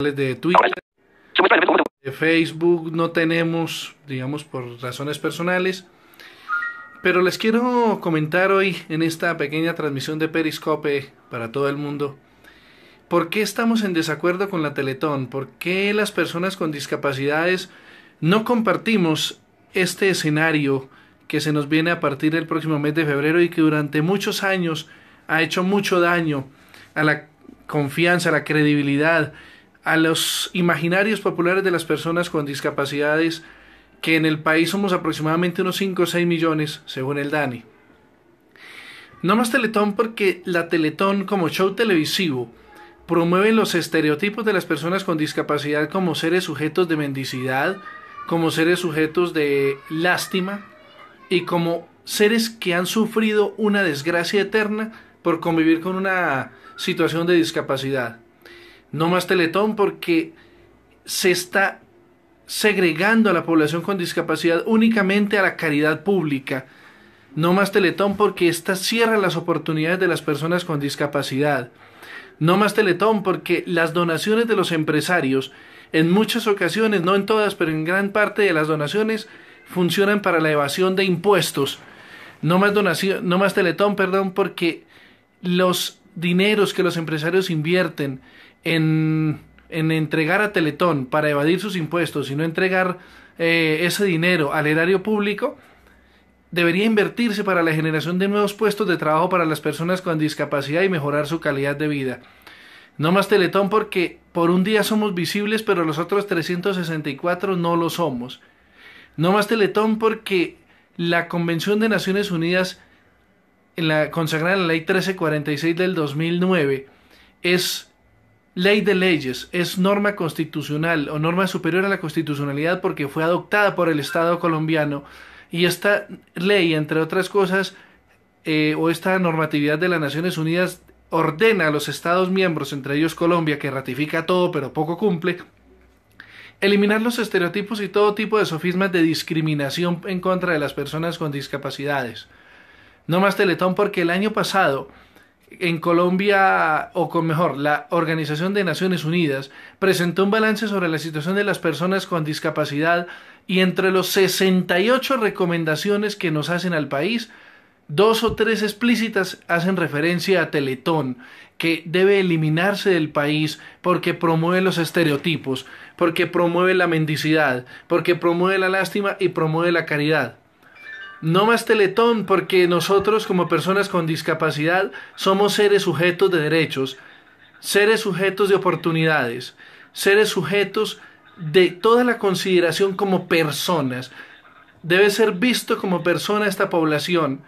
de Twitter, de Facebook no tenemos, digamos, por razones personales. Pero les quiero comentar hoy en esta pequeña transmisión de Periscope para todo el mundo. ¿Por qué estamos en desacuerdo con la Teletón? ¿Por qué las personas con discapacidades no compartimos este escenario que se nos viene a partir del próximo mes de febrero y que durante muchos años ha hecho mucho daño a la confianza, a la credibilidad a los imaginarios populares de las personas con discapacidades, que en el país somos aproximadamente unos 5 o 6 millones, según el DANI. No más Teletón porque la Teletón como show televisivo promueve los estereotipos de las personas con discapacidad como seres sujetos de mendicidad, como seres sujetos de lástima y como seres que han sufrido una desgracia eterna por convivir con una situación de discapacidad. No más Teletón porque se está segregando a la población con discapacidad únicamente a la caridad pública. No más Teletón porque esta cierra las oportunidades de las personas con discapacidad. No más Teletón porque las donaciones de los empresarios en muchas ocasiones, no en todas, pero en gran parte de las donaciones funcionan para la evasión de impuestos. No más donación, no más Teletón, perdón, porque los dineros que los empresarios invierten en, entregar a Teletón para evadir sus impuestos y no entregar eh, ese dinero al erario público, debería invertirse para la generación de nuevos puestos de trabajo para las personas con discapacidad y mejorar su calidad de vida. No más Teletón porque por un día somos visibles, pero los otros 364 no lo somos. No más Teletón porque la Convención de Naciones Unidas, en la, consagrada en la Ley 1346 del 2009, es Ley de leyes es norma constitucional o norma superior a la constitucionalidad porque fue adoptada por el Estado colombiano y esta ley, entre otras cosas, eh, o esta normatividad de las Naciones Unidas ordena a los Estados miembros, entre ellos Colombia, que ratifica todo pero poco cumple, eliminar los estereotipos y todo tipo de sofismas de discriminación en contra de las personas con discapacidades. No más Teletón porque el año pasado en Colombia, o con mejor, la Organización de Naciones Unidas presentó un balance sobre la situación de las personas con discapacidad y entre los 68 recomendaciones que nos hacen al país, dos o tres explícitas hacen referencia a Teletón, que debe eliminarse del país porque promueve los estereotipos, porque promueve la mendicidad, porque promueve la lástima y promueve la caridad. No más Teletón, porque nosotros como personas con discapacidad somos seres sujetos de derechos, seres sujetos de oportunidades, seres sujetos de toda la consideración como personas. Debe ser visto como persona esta población.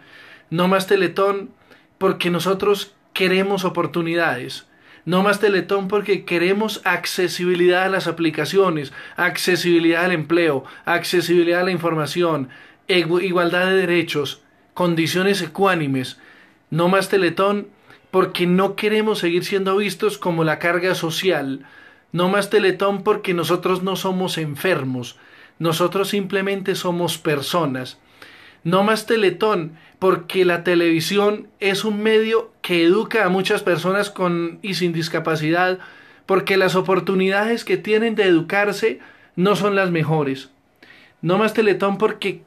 No más Teletón, porque nosotros queremos oportunidades. No más Teletón porque queremos accesibilidad a las aplicaciones, accesibilidad al empleo, accesibilidad a la información, igualdad de derechos, condiciones ecuánimes, no más Teletón, porque no queremos seguir siendo vistos como la carga social, no más Teletón porque nosotros no somos enfermos, nosotros simplemente somos personas. No más Teletón, porque la televisión es un medio que educa a muchas personas con y sin discapacidad, porque las oportunidades que tienen de educarse no son las mejores. No más Teletón porque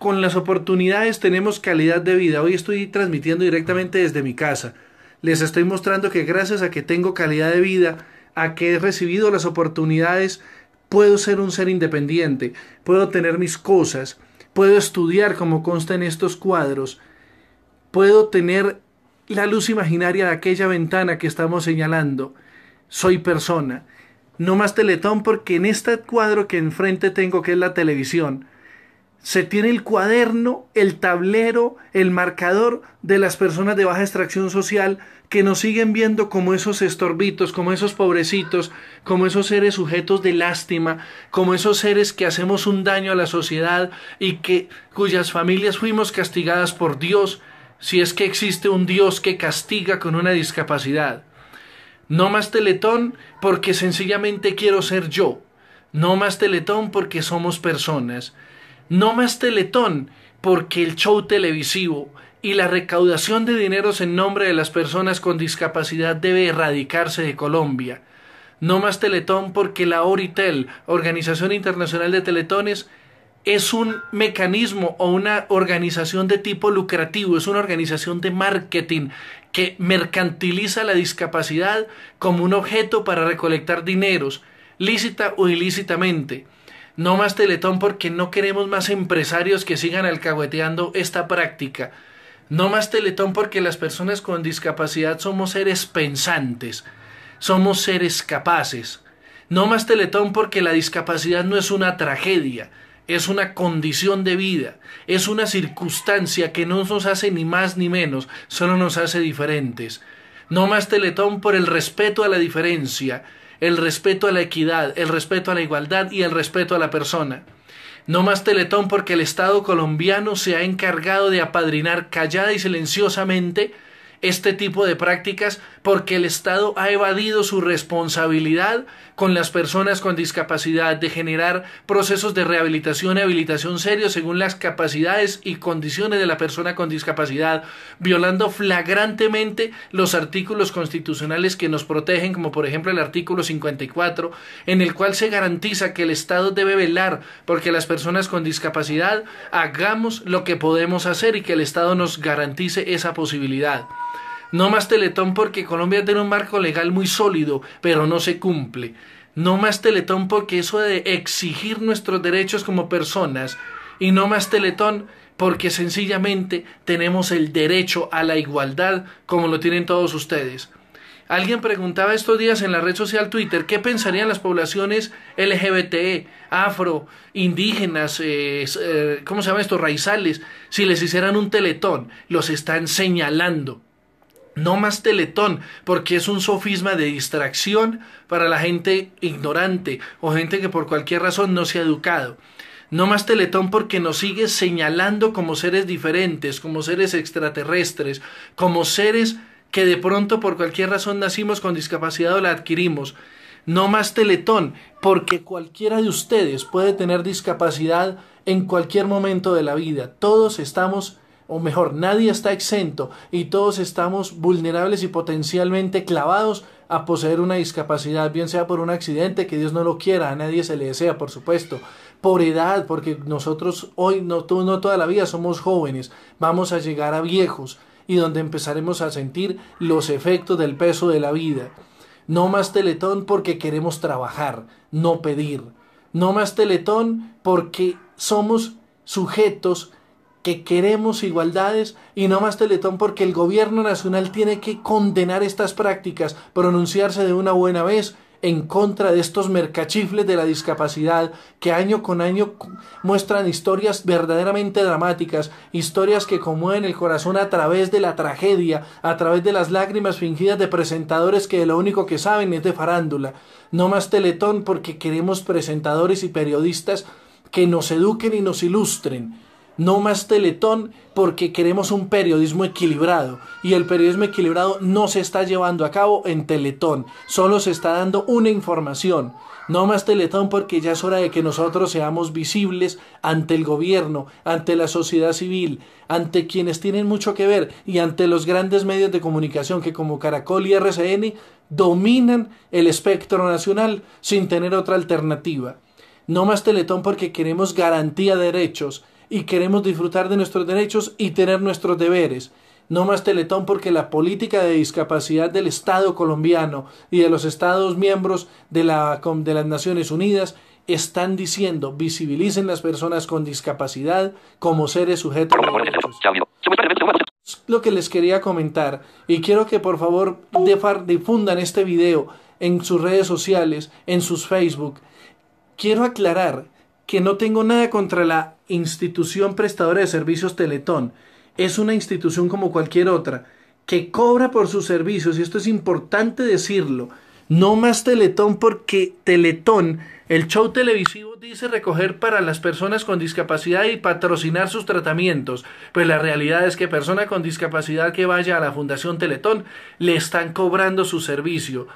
con las oportunidades tenemos calidad de vida. Hoy estoy transmitiendo directamente desde mi casa. Les estoy mostrando que gracias a que tengo calidad de vida, a que he recibido las oportunidades, puedo ser un ser independiente, puedo tener mis cosas, puedo estudiar como consta en estos cuadros, puedo tener la luz imaginaria de aquella ventana que estamos señalando. Soy persona. No más teletón porque en este cuadro que enfrente tengo, que es la televisión, se tiene el cuaderno, el tablero, el marcador de las personas de baja extracción social que nos siguen viendo como esos estorbitos, como esos pobrecitos, como esos seres sujetos de lástima, como esos seres que hacemos un daño a la sociedad y que cuyas familias fuimos castigadas por Dios, si es que existe un Dios que castiga con una discapacidad. No más teletón porque sencillamente quiero ser yo. No más teletón porque somos personas. No más Teletón, porque el show televisivo y la recaudación de dineros en nombre de las personas con discapacidad debe erradicarse de Colombia. No más Teletón porque la ORITEL, Organización Internacional de Teletones, es un mecanismo o una organización de tipo lucrativo, es una organización de marketing que mercantiliza la discapacidad como un objeto para recolectar dineros, lícita o ilícitamente. No más Teletón porque no queremos más empresarios que sigan alcahueteando esta práctica. No más Teletón porque las personas con discapacidad somos seres pensantes, somos seres capaces. No más Teletón porque la discapacidad no es una tragedia, es una condición de vida, es una circunstancia que no nos hace ni más ni menos, solo nos hace diferentes. No más Teletón por el respeto a la diferencia, el respeto a la equidad, el respeto a la igualdad y el respeto a la persona. No más Teletón porque el Estado colombiano se ha encargado de apadrinar callada y silenciosamente este tipo de prácticas porque el Estado ha evadido su responsabilidad con las personas con discapacidad de generar procesos de rehabilitación y habilitación serios según las capacidades y condiciones de la persona con discapacidad, violando flagrantemente los artículos constitucionales que nos protegen, como por ejemplo el artículo 54, en el cual se garantiza que el Estado debe velar porque las personas con discapacidad hagamos lo que podemos hacer y que el Estado nos garantice esa posibilidad. No más Teletón porque Colombia tiene un marco legal muy sólido, pero no se cumple. No más Teletón porque eso de exigir nuestros derechos como personas. Y no más Teletón porque sencillamente tenemos el derecho a la igualdad como lo tienen todos ustedes. Alguien preguntaba estos días en la red social Twitter qué pensarían las poblaciones LGBT, e, afro, indígenas, eh, eh, ¿cómo se llama estos Raizales, si les hicieran un teletón. Los están señalando. No más teletón, porque es un sofisma de distracción para la gente ignorante o gente que por cualquier razón no se ha educado. No más teletón porque nos sigue señalando como seres diferentes, como seres extraterrestres, como seres que de pronto por cualquier razón nacimos con discapacidad o la adquirimos. No más teletón porque cualquiera de ustedes puede tener discapacidad en cualquier momento de la vida. Todos estamos o mejor, nadie está exento y todos estamos vulnerables y potencialmente clavados a poseer una discapacidad, bien sea por un accidente, que Dios no lo quiera, a nadie se le desea, por supuesto, por edad, porque nosotros hoy, no, toda la vida, somos jóvenes, vamos a llegar a viejos y donde empezaremos a sentir los efectos del peso de la vida. No más teletón porque queremos trabajar, no pedir. No más teletón porque somos sujetos que queremos igualdades y no más Teletón porque el gobierno nacional tiene que condenar estas prácticas, pronunciarse de una buena vez en contra de estos mercachifles de la discapacidad que año con año muestran historias verdaderamente dramáticas, historias que conmueven el corazón a través de la tragedia, a través de las lágrimas fingidas de presentadores que lo único que saben es de farándula. No más Teletón porque queremos presentadores y periodistas que nos eduquen y nos ilustren no más Teletón porque queremos un periodismo equilibrado y el periodismo equilibrado no se está llevando a cabo en Teletón, solo se está dando una información. No más Teletón porque ya es hora de que nosotros seamos visibles ante el gobierno, ante la sociedad civil, ante quienes tienen mucho que ver y ante los grandes medios de comunicación que como Caracol y RCN dominan el espectro nacional sin tener otra alternativa. No más Teletón porque queremos garantía de derechos y queremos disfrutar de nuestros derechos y tener nuestros deberes. No más Teletón porque la política de discapacidad del Estado colombiano y de los Estados miembros de, las Naciones Unidas están diciendo visibilicen las personas con discapacidad como seres sujetos Lo que les quería comentar y quiero que por favor difundan este video en sus redes sociales, en sus Facebook. Quiero aclarar que no tengo nada contra la institución prestadora de servicios Teletón. Es una institución como cualquier otra que cobra por sus servicios, y esto es importante decirlo, no más Teletón porque Teletón, el show televisivo dice recoger para las personas con discapacidad y patrocinar sus tratamientos, pues la realidad es que persona con discapacidad que vaya a la Fundación Teletón le están cobrando su servicio,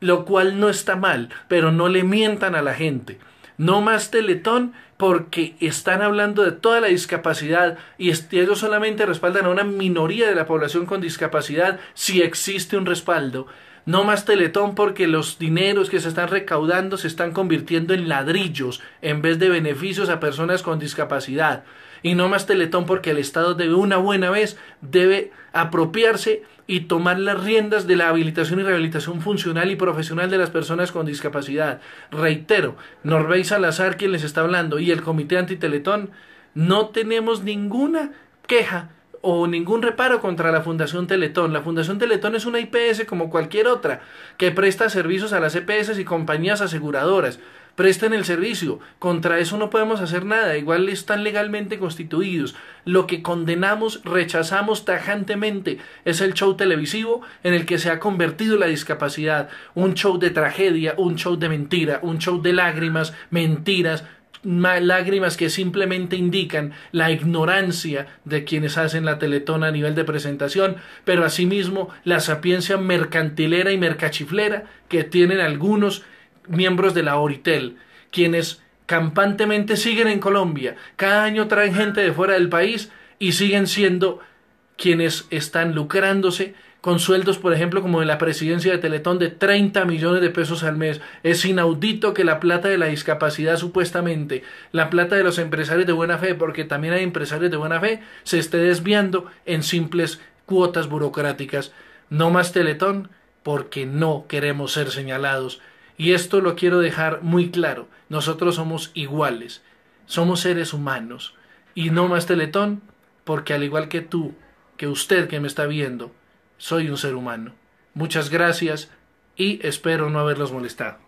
lo cual no está mal, pero no le mientan a la gente no más Teletón, porque están hablando de toda la discapacidad y ellos solamente respaldan a una minoría de la población con discapacidad si existe un respaldo. No más Teletón porque los dineros que se están recaudando se están convirtiendo en ladrillos en vez de beneficios a personas con discapacidad. Y no más Teletón porque el Estado debe una buena vez debe apropiarse y tomar las riendas de la habilitación y rehabilitación funcional y profesional de las personas con discapacidad. Reitero, Norbey Salazar, quien les está hablando, y el Comité Antiteletón, no tenemos ninguna queja o ningún reparo contra la Fundación Teletón. La Fundación Teletón es una IPS como cualquier otra, que presta servicios a las EPS y compañías aseguradoras presten el servicio. Contra eso no podemos hacer nada, igual están legalmente constituidos. Lo que condenamos, rechazamos tajantemente es el show televisivo en el que se ha convertido la discapacidad. Un show de tragedia, un show de mentira, un show de lágrimas, mentiras, lágrimas que simplemente indican la ignorancia de quienes hacen la teletona a nivel de presentación, pero asimismo la sapiencia mercantilera y mercachiflera que tienen algunos miembros de la Oritel, quienes campantemente siguen en Colombia, cada año traen gente de fuera del país y siguen siendo quienes están lucrándose con sueldos, por ejemplo, como de la presidencia de Teletón, de 30 millones de pesos al mes. Es inaudito que la plata de la discapacidad, supuestamente, la plata de los empresarios de buena fe, porque también hay empresarios de buena fe, se esté desviando en simples cuotas burocráticas. No más Teletón, porque no queremos ser señalados y esto lo quiero dejar muy claro. Nosotros somos iguales, somos seres humanos. Y no más teletón, porque al igual que tú, que usted que me está viendo, soy un ser humano. Muchas gracias y espero no haberlos molestado.